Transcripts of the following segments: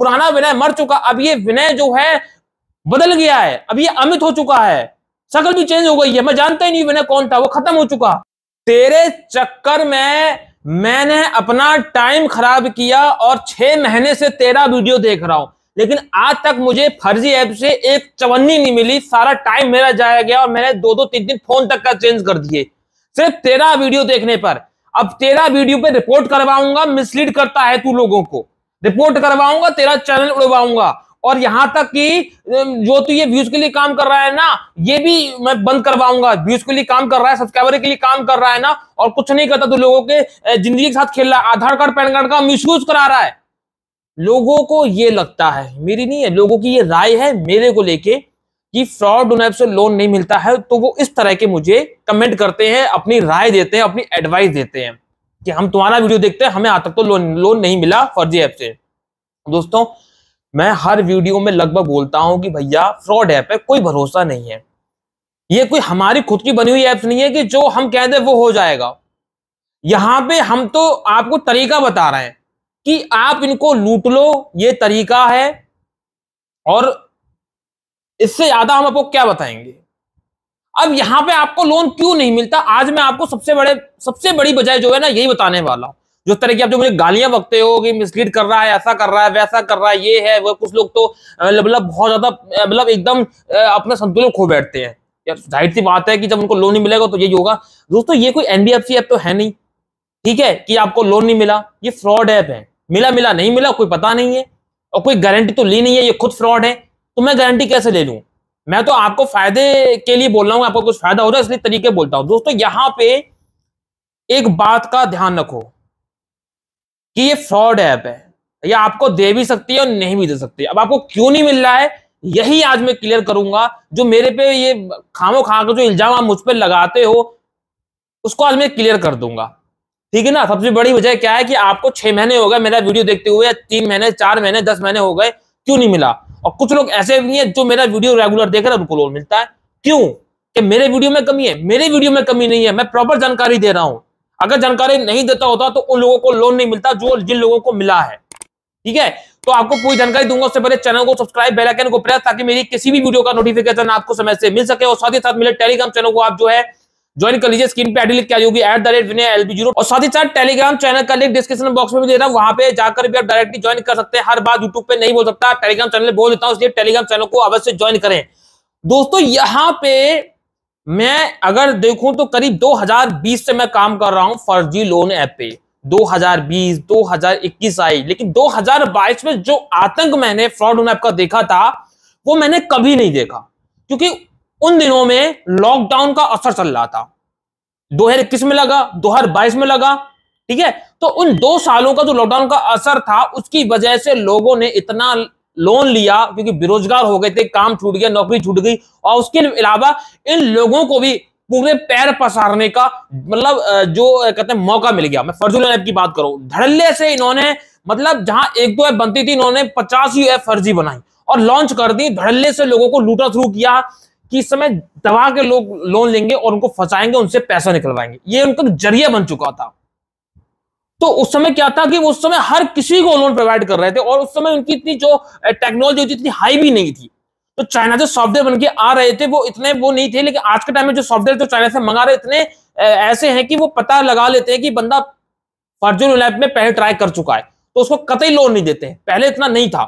पुराना विनय मर चुका अब ये विनय जो है बदल गया है अब ये अमित हो चुका है शक्ल भी चेंज हो गई है मैं जानता ही नहीं विनय कौन था वो खत्म हो चुका तेरे चक्कर में मैंने अपना टाइम खराब किया और छह महीने से तेरा वीडियो देख रहा हूं लेकिन आज तक मुझे फर्जी ऐप से एक चवन्नी नहीं मिली सारा टाइम मेरा जाया गया और मैंने दो दो तीन दिन फोन तक का चेंज कर दिए सिर्फ तेरा वीडियो देखने पर अब तेरा वीडियो पे रिपोर्ट करवाऊंगा मिसलीड करता है तू लोगों को रिपोर्ट करवाऊंगा तेरा चैनल उड़वाऊंगा और यहां तक कि जो तू ये व्यूज के लिए काम कर रहा है ना ये भी मैं बंद करवाऊंगा व्यूज के लिए काम कर रहा है सब्सक्राइबर के लिए काम कर रहा है ना और कुछ नहीं करता तू लोगों के जिंदगी के साथ खेल रहा है आधार कार्ड पैन कार्ड का मिस करा रहा है लोगों को ये लगता है मेरी नहीं है लोगों की ये राय है मेरे को लेके कि फ्रॉड से लोन नहीं मिलता है तो वो इस तरह के मुझे कमेंट करते हैं अपनी राय देते हैं अपनी एडवाइस देते हैं कि हम तुम्हारा वीडियो देखते हैं हमें आज तक तो लोन लोन नहीं मिला फर्जी ऐप से दोस्तों मैं हर वीडियो में लगभग बोलता हूं कि भैया फ्रॉड ऐप है कोई भरोसा नहीं है ये कोई हमारी खुद की बनी हुई ऐप्स नहीं है कि जो हम कह दें वो हो जाएगा यहां पे हम तो आपको तरीका बता रहे हैं कि आप इनको लूट लो ये तरीका है और इससे ज्यादा हम आपको क्या बताएंगे अब यहां पे आपको लोन क्यों नहीं मिलता आज मैं आपको सबसे बड़े सबसे बड़ी वजह जो है ना यही बताने वाला हूं जो तरह की आप जो मुझे गालियां बकते हो कि मिसलीड कर रहा है ऐसा कर रहा है वैसा कर रहा है ये है वो कुछ लोग तो मतलब, मतलब बहुत ज्यादा मतलब एकदम अपना संतुलन खो बैठते हैं यार जाहिर सी बात है कि जब उनको लोन नहीं मिलेगा तो यही होगा दोस्तों ये कोई एनबीएफसी ऐप तो है नहीं ठीक है कि आपको लोन नहीं मिला ये फ्रॉड ऐप है मिला मिला नहीं मिला कोई पता नहीं है और कोई गारंटी तो ली नहीं है ये खुद फ्रॉड है तो मैं गारंटी कैसे ले लूँ मैं तो आपको फायदे के लिए बोल रहा हूं आपको कुछ फायदा हो रहा है इसलिए तरीके बोलता हूं दोस्तों यहां पे एक बात का ध्यान रखो कि ये फ्रॉड ऐप है ये आपको दे भी सकती है और नहीं भी दे सकती अब आपको क्यों नहीं मिल रहा है यही आज मैं क्लियर करूंगा जो मेरे पे ये खामो खा जो इल्जाम आप मुझ पर लगाते हो उसको आज मैं क्लियर कर दूंगा ठीक है ना सबसे बड़ी वजह क्या है कि आपको छह महीने हो गए मेरा वीडियो देखते हुए तीन महीने चार महीने दस महीने हो गए क्यों नहीं मिला और कुछ लोग ऐसे भी हैं जो मेरा वीडियो रेगुलर देख रहे हैं उनको लोन मिलता है क्यों कि मेरे वीडियो में कमी है मेरे वीडियो में कमी नहीं है मैं प्रॉपर जानकारी दे रहा हूं अगर जानकारी नहीं देता होता तो उन लोगों को लोन नहीं मिलता जो जिन लोगों को मिला है ठीक है तो आपको पूरी जानकारी दूंगा उससे पहले चैनल को सब्सक्राइब बेल आइकन को प्रेस ताकि मेरी किसी भी वीडियो का नोटिफिकेशन आपको समय से मिल सके और साथ ही साथ मिले टेलीग्राम चैनल को आप जो है ज्वाइन कर लीजिए स्क्रीन पे आईडी लिख के आ होगी at the rate Vinay LB zero और साथ ही साथ टेलीग्राम चैनल का लिंक डिस्क्रिप्शन बॉक्स में भी दे रहा हूँ वहां पे जाकर भी आप डायरेक्टली ज्वाइन कर सकते हैं हर बात यूट्यूब पे नहीं बोल सकता टेलीग्राम चैनल बोल देता हूँ इसलिए टेलीग्राम चैनल को अवश्य ज्वाइन करें दोस्तों यहाँ पे मैं अगर देखूं तो करीब दो से मैं काम कर रहा हूँ फर्जी लोन ऐप पे 2020 2021 आई लेकिन 2022 में जो आतंक मैंने फ्रॉड लोन ऐप का देखा था वो मैंने कभी नहीं देखा क्योंकि उन दिनों में लॉकडाउन का असर चल रहा था दो हजार इक्कीस में लगा दो हजार बाईस में लगा ठीक है तो उन दो सालों का जो लॉकडाउन का असर था उसकी वजह से लोगों ने इतना लोन लिया क्योंकि बेरोजगार हो गए थे काम छूट गया नौकरी छूट गई और उसके अलावा इन लोगों को भी पूरे पैर पसारने का मतलब जो कहते हैं मौका मिल गया मैं फर्जी ऐप की बात करूं धड़ल्ले से इन्होंने मतलब जहां एक दो ऐप बनती थी इन्होंने पचास ही ऐप फर्जी बनाई और लॉन्च कर दी धड़ल्ले से लोगों को लूटा थ्रू किया कि इस समय दबा के लोग लोन लेंगे और उनको फंसाएंगे उनसे पैसा निकलवाएंगे ये उनका जरिया बन चुका था तो उस समय क्या था कि वो उस समय हर किसी को लोन प्रोवाइड कर रहे थे और उस समय उनकी इतनी जो टेक्नोलॉजी होती इतनी हाई भी नहीं थी तो चाइना जो सॉफ्टवेयर बनके आ रहे थे वो इतने वो नहीं थे लेकिन आज के टाइम में जो सॉफ्टवेयर जो चाइना से मंगा रहे इतने ऐसे हैं कि वो पता लगा लेते हैं कि बंदा फर्जुल लैब में पहले ट्राई कर चुका है तो उसको कतई लोन नहीं देते पहले इतना नहीं था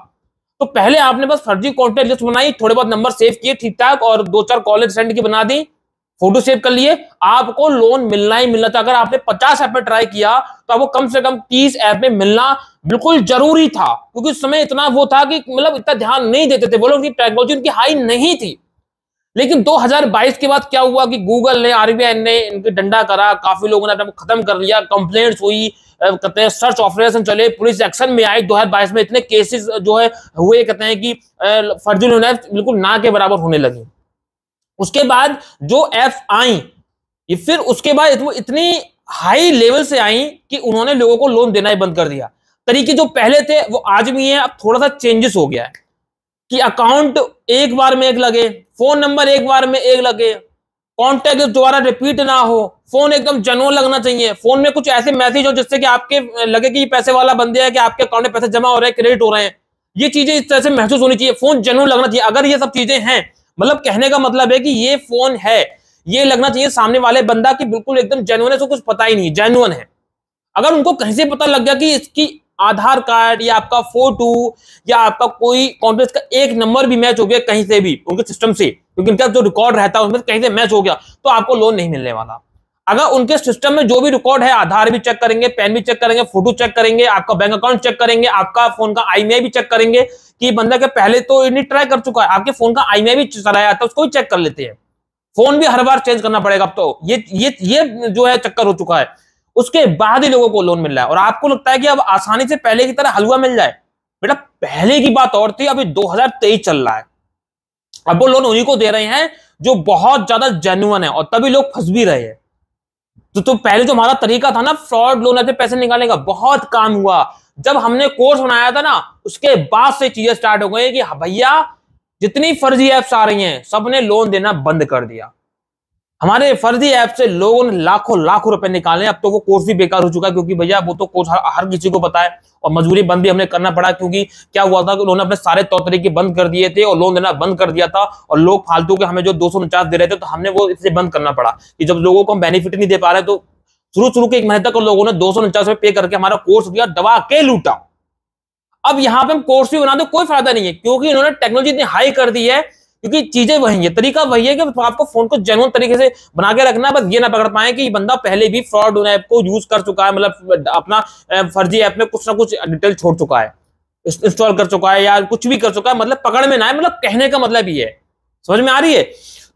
तो पहले आपने बस फर्जी कॉन्टेक्ट लिस्ट बनाई थोड़े बहुत नंबर सेव किए ठीक ठाक और दो चार कॉलेज सेंड की बना दी फोटो सेव कर लिए आपको लोन मिलना ही मिलना था अगर आपने 50 ऐप में ट्राई किया तो आपको कम से कम 30 ऐप में मिलना बिल्कुल जरूरी था क्योंकि उस समय इतना वो था कि मतलब इतना ध्यान नहीं देते थे बोलो लोग टेक्नोलॉजी उनकी हाई नहीं थी लेकिन 2022 के बाद क्या हुआ कि गूगल ने आरबीआई ने इनके डंडा करा काफी लोगों ने अपने खत्म कर लिया कंप्लेंट्स हुई कहते हैं सर्च ऑपरेशन चले पुलिस एक्शन में आई 2022 में इतने केसेस जो है हुए कहते हैं कि फर्जुल बिल्कुल ना के बराबर होने लगे उसके बाद जो एफ आई ये फिर उसके बाद वो इतनी हाई लेवल से आई कि उन्होंने लोगों को लोन देना ही बंद कर दिया तरीके जो पहले थे वो आज भी है अब थोड़ा सा चेंजेस हो गया है कि अकाउंट एक बार में एक लगे फोन नंबर एक बार में एक लगे कॉन्टेक्ट दोबारा रिपीट ना हो फोन एकदम जनो लगना चाहिए फोन में कुछ ऐसे मैसेज हो जिससे कि आपके लगे कि पैसे वाला बंदे है कि आपके अकाउंट में पैसे जमा हो रहे हैं क्रेडिट हो रहे हैं ये चीजें इस तरह से महसूस होनी चाहिए फोन जनो लगना चाहिए अगर ये सब चीजें हैं मतलब कहने का मतलब है कि ये फोन है ये लगना चाहिए सामने वाले बंदा की बिल्कुल एकदम जेनुअन है तो कुछ पता ही नहीं जेनुअन है अगर उनको कहीं से पता लग गया कि इसकी आधार कार्ड या आपका फोटो या आपका कोई कॉन्फ्रेंस का एक नंबर भी मैच हो गया कहीं से भी उनके सिस्टम से क्योंकि इनका जो रिकॉर्ड रहता है उसमें कहीं से मैच हो गया तो आपको लोन नहीं मिलने वाला अगर उनके सिस्टम में जो भी रिकॉर्ड है आधार भी चेक करेंगे पैन भी चेक करेंगे फोटो चेक करेंगे आपका बैंक अकाउंट चेक करेंगे आपका फोन का आई भी चेक करेंगे कि बंदा के पहले तो इन्हें ट्राई कर चुका है आपके फोन का आई भी चलाया था उसको भी चेक कर लेते हैं फोन भी हर बार चेंज करना पड़ेगा अब तो ये ये ये जो है चक्कर हो चुका है उसके बाद ही लोगों को लोन मिल रहा है और आपको लगता है कि अब आसानी से पहले की तरह हलवा मिल जाए बेटा पहले की बात और थी अभी दो चल रहा है अब वो लोन उन्हीं को दे रहे हैं जो बहुत ज्यादा जेन्युअन है और तभी लोग फंस भी रहे हैं तो, तो पहले जो हमारा तरीका था ना फ्रॉड लोन ऐसे पैसे निकालने का बहुत काम हुआ जब हमने कोर्स बनाया था ना उसके बाद से चीजें स्टार्ट हो गई कि हाँ भैया जितनी फर्जी ऐप्स आ रही हैं सबने लोन देना बंद कर दिया हमारे फर्जी ऐप से लोगों ने लाखों लाखों रुपए निकाले अब तो वो कोर्स भी बेकार हो चुका है क्योंकि भैया वो तो कोर्स हर, हर किसी को पता है और मजबूरी बंद भी हमने करना पड़ा क्योंकि क्या हुआ था कि उन्होंने अपने सारे तौर तरीके बंद कर दिए थे और लोन देना बंद कर दिया था और लोग फालतू के हमें जो दो दे रहे थे तो हमने वो इससे बंद करना पड़ा कि जब लोगों को हम बेनिफिट नहीं दे पा रहे तो शुरू शुरू के एक महीने तक लोगों ने दो सौ पे करके हमारा कोर्स दिया दबा के लूटा अब यहाँ पे हम कोर्स भी बना दो कोई फायदा नहीं है क्योंकि इन्होंने टेक्नोलॉजी इतनी हाई कर दी है क्योंकि चीजें वही है तरीका वही है कि तो आपको फोन को जेनुअन तरीके से बना के रखना है बस ये ना पकड़ पाए कि बंदा पहले भी फ्रॉड ऐप को यूज कर चुका है मतलब अपना फर्जी ऐप में कुछ ना कुछ डिटेल छोड़ चुका है इंस्टॉल कर चुका है या कुछ भी कर चुका है मतलब पकड़ में ना है मतलब कहने का मतलब ये है समझ में आ रही है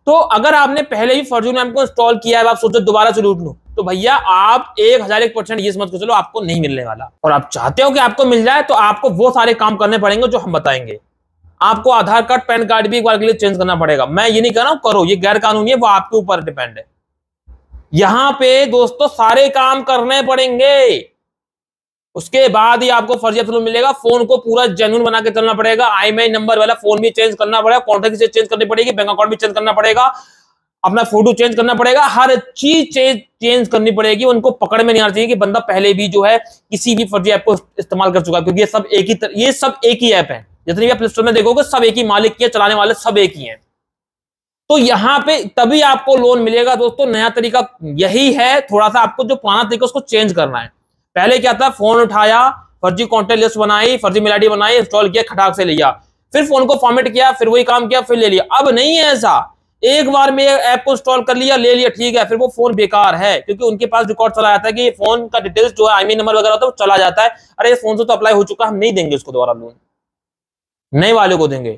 तो अगर आपने पहले ही फर्जी नाम को इंस्टॉल किया है आप सोचो दोबारा से लूट लो तो भैया आप एक हजार एक परसेंट ये समझ के चलो आपको नहीं मिलने वाला और आप चाहते हो कि आपको मिल जाए तो आपको वो सारे काम करने पड़ेंगे जो हम बताएंगे आपको आधार कार्ड पैन कार्ड भी एक बार के लिए चेंज करना पड़ेगा मैं ये नहीं कह रहा हूं करो ये गैर कानूनी है वो आपके ऊपर डिपेंड है यहां पे दोस्तों सारे काम करने पड़ेंगे उसके बाद ही आपको फर्जी अफसर मिलेगा फोन को पूरा जेन्यून बना के चलना पड़ेगा आई नंबर वाला फोन भी चेंज करना पड़ेगा कॉन्ट्रैक्ट चेंज करनी पड़ेगी बैंक अकाउंट भी चेंज करना पड़ेगा अपना फोटो चेंज करना पड़ेगा हर चीज चेंज चेंज करनी पड़ेगी उनको पकड़ में नहीं आना चाहिए कि बंदा पहले भी जो है किसी भी फर्जी ऐप को इस्तेमाल कर चुका है क्योंकि ये सब एक ही तर, ये सब एक ही ऐप है जितनी भी प्ले स्टोर में देखोगे सब एक ही मालिक की है चलाने वाले सब एक ही हैं तो यहाँ पे तभी आपको लोन मिलेगा दोस्तों नया तरीका यही है थोड़ा सा आपको जो पुराना तरीका उसको चेंज करना है पहले क्या था फोन उठाया फर्जी कॉन्टेक्ट लिस्ट बनाई फर्जी मिलाडी बनाई इंस्टॉल किया खटाक से लिया फिर फोन को फॉर्मेट किया फिर वही काम किया फिर ले लिया अब नहीं है ऐसा एक बार में ऐप को इंस्टॉल कर लिया ले लिया ठीक है फिर वो फोन बेकार है क्योंकि उनके पास रिकॉर्ड चला जाता है कि फोन का डिटेल्स जो है आईमी नंबर वगैरह होता है वो चला जाता है अरे फोन से तो अप्लाई हो चुका हम नहीं देंगे उसको दोबारा लोन नए वाले को देंगे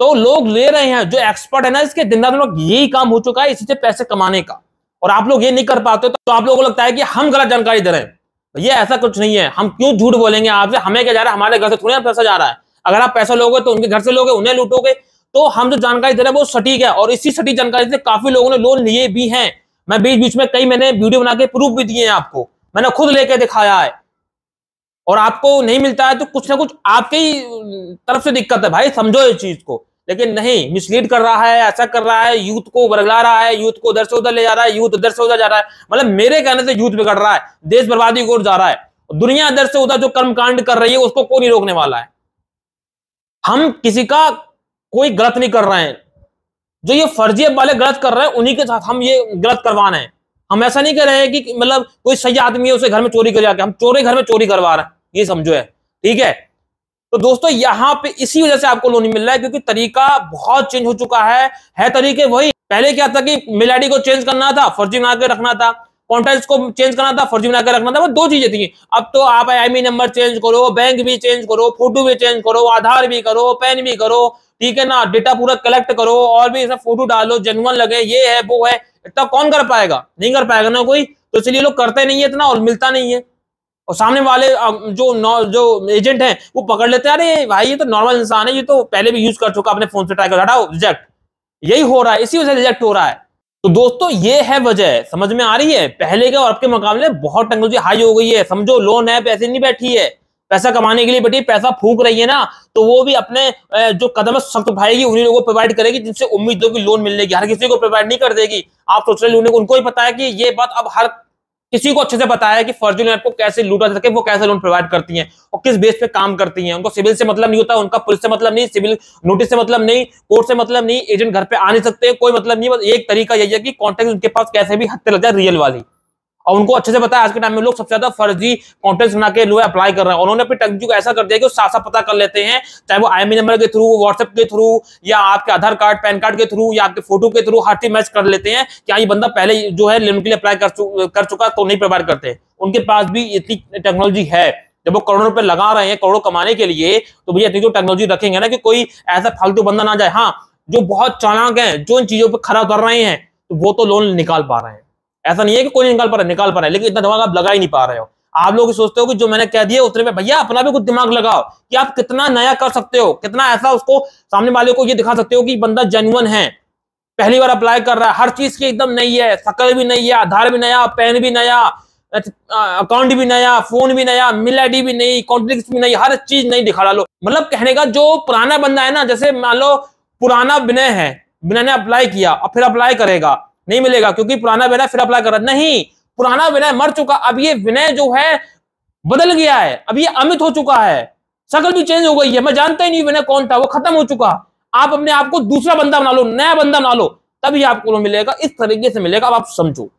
तो लोग ले रहे हैं जो एक्सपर्ट है ना इसके दिन रात लोग यही काम हो चुका है इससे पैसे कमाने का और आप लोग ये नहीं कर पाते तो आप लोगों को लगता है कि हम गलत जानकारी दे रहे हैं तो ये ऐसा कुछ नहीं है हम क्यों झूठ बोलेंगे आपसे हमें क्या जा रहा है हमारे घर से थोड़ा पैसा जा रहा है अगर आप पैसा लोगे तो उनके घर से लोगे उन्हें लूटोगे तो हम जो जानकारी दे रहे हैं वो सटीक है और इसी सटीक जानकारी से काफी लोगों ने लोन लिए भी हैं मैं बीच बीच में कई मैंने वीडियो बना के प्रूफ भी दिए हैं आपको मैंने खुद लेके दिखाया है और आपको नहीं मिलता है तो कुछ ना कुछ आपके ही तरफ से दिक्कत है भाई समझो इस चीज को लेकिन नहीं मिसलीड कर रहा है ऐसा कर रहा है यूथ को बरगला रहा है यूथ को उधर से उधर ले जा रहा है यूथ उधर से उधर जा रहा है मतलब मेरे कहने से यूथ बिगड़ रहा है देश बर्बादी की ओर जा रहा है दुनिया इधर से उधर जो कर्मकांड कर रही है उसको कोई नहीं रोकने वाला है हम किसी का कोई गलत नहीं कर रहे हैं जो ये फर्जी वाले गलत कर रहे हैं उन्हीं के साथ हम ये गलत करवाना है हम ऐसा नहीं कह रहे हैं कि मतलब कोई सही आदमी है उसे घर में चोरी कर जाके हम चोरे घर में चोरी करवा रहे हैं ये समझो है ठीक है तो दोस्तों यहाँ पे इसी वजह से आपको लोन मिल रहा है क्योंकि तरीका बहुत चेंज हो चुका है है तरीके वही पहले क्या था कि मेल आई को चेंज करना था फर्जी बना के रखना था कॉन्टैक्ट को चेंज करना था फर्जी बना के रखना था वो दो चीजें थी अब तो आप आई नंबर चेंज करो बैंक भी चेंज करो फोटो भी चेंज करो आधार भी करो पेन भी करो ठीक है ना डेटा पूरा कलेक्ट करो और भी ऐसा फोटो डालो जेनुअन लगे ये है वो है इतना कौन कर पाएगा नहीं कर पाएगा ना कोई तो इसलिए लोग करते नहीं है इतना और मिलता नहीं है और सामने वाले जो जो एजेंट हैं वो पकड़ लेते हैं अरे भाई ये तो नॉर्मल इंसान है ये तो पहले भी यूज कर चुका अपने फोन से ट्राई कर हटाओ रिजेक्ट यही हो रहा है इसी वजह से रिजेक्ट हो रहा है तो दोस्तों ये है वजह समझ में आ रही है पहले के और आपके मुकाबले बहुत टेक्नोलॉजी हाई हो गई है समझो लोन है पैसे नहीं बैठी है पैसा कमाने के लिए बैठी पैसा फूक रही है ना तो वो भी अपने जो कदम सख्त उठाएगी उन्हीं लोगों को प्रोवाइड करेगी जिनसे उम्मीद हो लोन मिलने की हर किसी को प्रोवाइड नहीं कर देगी आप सोच रहे उनको ही पता है कि ये बात अब हर किसी को अच्छे से बताया कि फर्जी लोन को कैसे लूटा सके वो कैसे लोन प्रोवाइड करती हैं और किस बेस पे काम करती हैं उनको सिविल से मतलब नहीं होता उनका पुलिस से मतलब नहीं सिविल नोटिस से मतलब नहीं कोर्ट से मतलब नहीं एजेंट घर पे आ नहीं सकते कोई मतलब नहीं बस एक तरीका यही है कि कॉन्टेक्ट उनके पास कैसे भी हत्या लग जाए रियल वाली और उनको अच्छे से पता है आज के टाइम में लोग सबसे ज्यादा फर्जी कॉन्टेंट्स बना के लोग अप्लाई कर रहे हैं उन्होंने अपनी टेक्नोलॉजी को ऐसा कर दिया कि वो साफ साफ पता कर लेते हैं चाहे वो आई नंबर e के थ्रू व्हाट्सएप के थ्रू या आपके आधार कार्ड पैन कार्ड के थ्रू या आपके फोटो के थ्रू हर चीज मैच कर लेते हैं कि हाँ, ये बंदा पहले जो है लोन के लिए अप्लाई कर, चुका तो नहीं प्रोवाइड करते उनके पास भी इतनी टेक्नोलॉजी है जब वो करोड़ों रुपए लगा रहे हैं करोड़ों कमाने के लिए तो भैया इतनी जो टेक्नोलॉजी रखेंगे ना कि कोई ऐसा फालतू बंदा ना जाए हाँ जो बहुत चालाक है जो इन चीजों पर खरा उतर रहे हैं तो वो तो लोन निकाल पा रहे हैं ऐसा नहीं है कि कोई निकाल पा रहा निकाल पा रहा है लेकिन इतना दिमाग आप लगा ही नहीं पा रहे हो आप लोग सोचते हो कि जो मैंने कह दिया उतने में भैया अपना भी कुछ दिमाग लगाओ कि आप कितना नया कर सकते हो कितना ऐसा उसको सामने वाले को ये दिखा सकते हो कि बंदा जेनुअन है पहली बार अप्लाई कर रहा है हर चीज की एकदम नई है सकल भी नई है आधार भी नया पेन भी नया अकाउंट भी नया फोन भी नया मिल आई भी नई कॉन्ट्रिक्स भी नई हर चीज नहीं दिखा डालो मतलब कहने का जो पुराना बंदा है ना जैसे मान लो पुराना विनय है विनय ने अप्लाई किया और फिर अप्लाई करेगा नहीं मिलेगा क्योंकि पुराना विनय फिर अप्लाई कर नहीं पुराना विनय मर चुका अब ये विनय जो है बदल गया है अब ये अमित हो चुका है शक्ल भी चेंज हो गई है मैं जानता ही नहीं विनय कौन था वो खत्म हो चुका आप अपने आप को दूसरा बंदा बना लो नया बंदा बना लो तभी आपको मिलेगा इस तरीके से मिलेगा अब आप समझो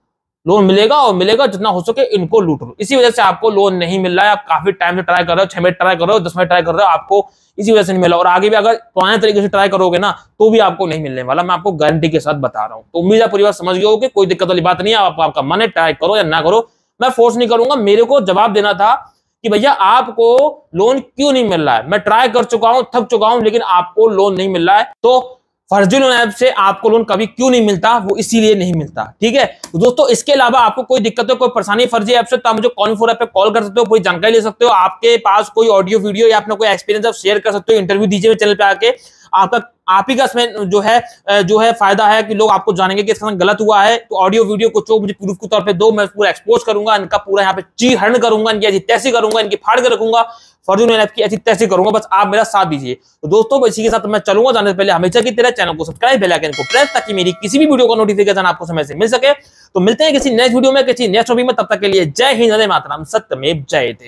लोन मिलेगा और मिलेगा जितना हो सके इनको लूट लो इसी वजह से आपको लोन नहीं मिल रहा है आप काफी टाइम से ट्राई कर रहे हो छह मिनट ट्राई कर रहे हो दस मिनट ट्राई कर रहे हो आपको इसी वजह से नहीं मिला और आगे भी अगर पुराने तरीके से ट्राई करोगे ना तो भी आपको नहीं मिलने वाला मैं आपको गारंटी के साथ बता रहा हूँ तो उम्मीद है परिवार समझ गए हो कि कोई दिक्कत वाली बात नहीं है आप, आपका मन है ट्राई करो या ना करो मैं फोर्स नहीं करूंगा मेरे को जवाब देना था कि भैया आपको लोन क्यों नहीं मिल रहा है मैं ट्राई कर चुका हूं थक चुका हूं लेकिन आपको लोन नहीं मिल रहा है तो फर्जी लोन ऐप से आपको लोन कभी क्यों नहीं मिलता वो इसीलिए नहीं मिलता ठीक है तो दोस्तों इसके अलावा आपको कोई दिक्कत हो कोई परेशानी फर्जी ऐप से तो आप मुझे कॉल फोर ऐप पे कॉल कर सकते हो कोई जानकारी ले सकते हो आपके पास कोई ऑडियो वीडियो या अपना कोई एक्सपीरियंस आप शेयर कर सकते हो इंटरव्यू दीजिए चैनल पे आके आपका आप ही का इसमें जो है जो है फायदा है कि लोग आपको जानेंगे कि इसका गलत हुआ है तो ऑडियो वीडियो को जो मुझे प्रूफ के तौर पर दो मैं पूरा एक्सपोज करूंगा इनका पूरा यहाँ पे ची हरण करूंगा इनकी ऐसी तैसी करूंगा इनकी फाड़ के रखूंगा फॉर्चून ऐप की ऐसी तैसी करूंगा बस आप मेरा साथ दीजिए तो दोस्तों इसी के साथ मैं चलूंगा जाने से पहले हमेशा की तरह चैनल को सब्सक्राइब बेल आइकन को प्रेस ताकि मेरी किसी भी वीडियो का नोटिफिकेशन आपको समय से मिल सके तो मिलते हैं किसी नेक्स्ट वीडियो में किसी नेक्स्ट टॉपिक में तब तक के लिए जय हिंद जय मातराम सत्यमेव जय थे